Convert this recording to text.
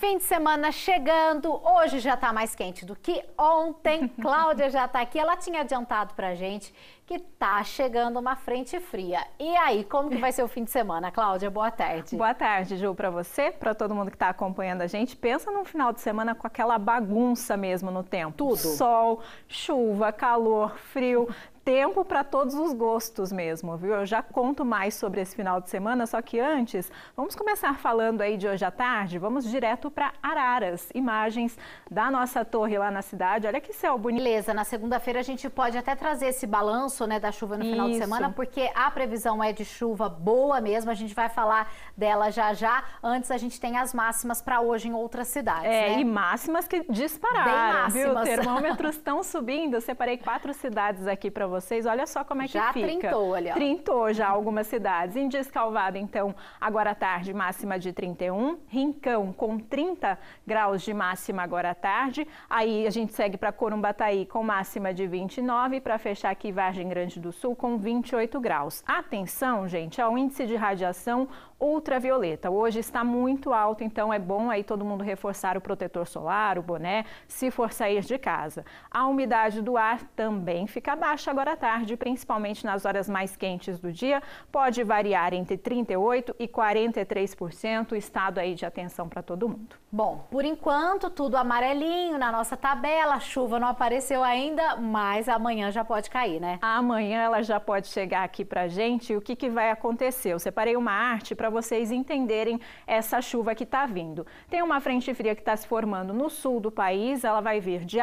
Fim de semana chegando, hoje já está mais quente do que ontem. Cláudia já está aqui, ela tinha adiantado pra gente que tá chegando uma frente fria. E aí, como que vai ser o fim de semana, Cláudia? Boa tarde. Boa tarde, Ju, para você, para todo mundo que está acompanhando a gente. Pensa num final de semana com aquela bagunça mesmo no tempo. Tudo. Sol, chuva, calor, frio tempo para todos os gostos mesmo, viu? Eu já conto mais sobre esse final de semana, só que antes, vamos começar falando aí de hoje à tarde. Vamos direto para Araras, imagens da nossa torre lá na cidade. Olha que céu bonito. Beleza, na segunda-feira a gente pode até trazer esse balanço, né, da chuva no final Isso. de semana, porque a previsão é de chuva boa mesmo. A gente vai falar dela já já. Antes a gente tem as máximas para hoje em outras cidades, É, né? e máximas que dispararam, Bem máximas. viu? Termômetros estão subindo. Eu separei quatro cidades aqui para você vocês, olha só como é que já fica. Já trintou ali, ó. Trintou já algumas cidades. Em Descalvado, então, agora à tarde, máxima de 31. Rincão, com 30 graus de máxima agora à tarde. Aí a gente segue para Corumbataí, com máxima de 29. Para fechar aqui, Vargem Grande do Sul, com 28 graus. Atenção, gente, ao índice de radiação ultravioleta. Hoje está muito alto, então é bom aí todo mundo reforçar o protetor solar, o boné, se for sair de casa. A umidade do ar também fica baixa agora agora à tarde, principalmente nas horas mais quentes do dia, pode variar entre 38% e 43%. Estado aí de atenção para todo mundo. Bom, por enquanto, tudo amarelinho na nossa tabela. A chuva não apareceu ainda, mas amanhã já pode cair, né? Amanhã ela já pode chegar aqui para gente. o que, que vai acontecer? Eu separei uma arte para vocês entenderem essa chuva que está vindo. Tem uma frente fria que está se formando no sul do país, ela vai vir de